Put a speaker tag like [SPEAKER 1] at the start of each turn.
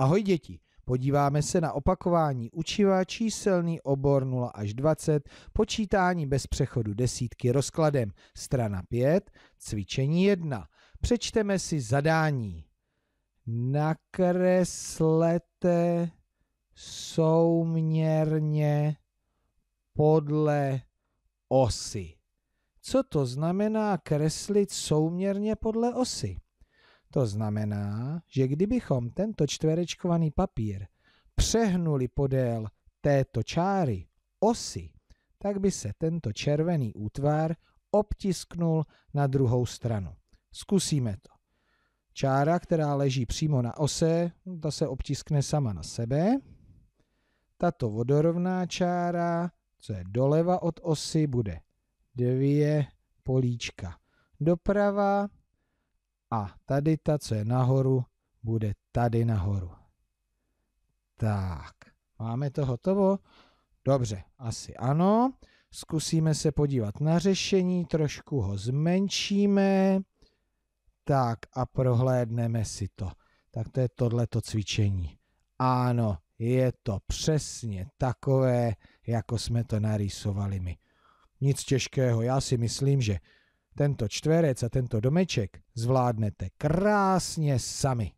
[SPEAKER 1] Ahoj děti, podíváme se na opakování učiva číselný obor 0 až 20, počítání bez přechodu desítky rozkladem, strana 5, cvičení 1. Přečteme si zadání. Nakreslete souměrně podle osy. Co to znamená kreslit souměrně podle osy? To znamená, že kdybychom tento čtverečkovaný papír přehnuli podél této čáry osy, tak by se tento červený útvar obtisknul na druhou stranu. Zkusíme to. Čára, která leží přímo na ose, ta se obtiskne sama na sebe. Tato vodorovná čára, co je doleva od osy, bude dvě políčka. Doprava a tady ta, co je nahoru, bude tady nahoru. Tak, máme to hotovo? Dobře, asi ano. Zkusíme se podívat na řešení, trošku ho zmenšíme. Tak a prohlédneme si to. Tak to je tohleto cvičení. Ano, je to přesně takové, jako jsme to narýsovali my. Nic těžkého, já si myslím, že tento čtverec a tento domeček zvládnete krásně sami.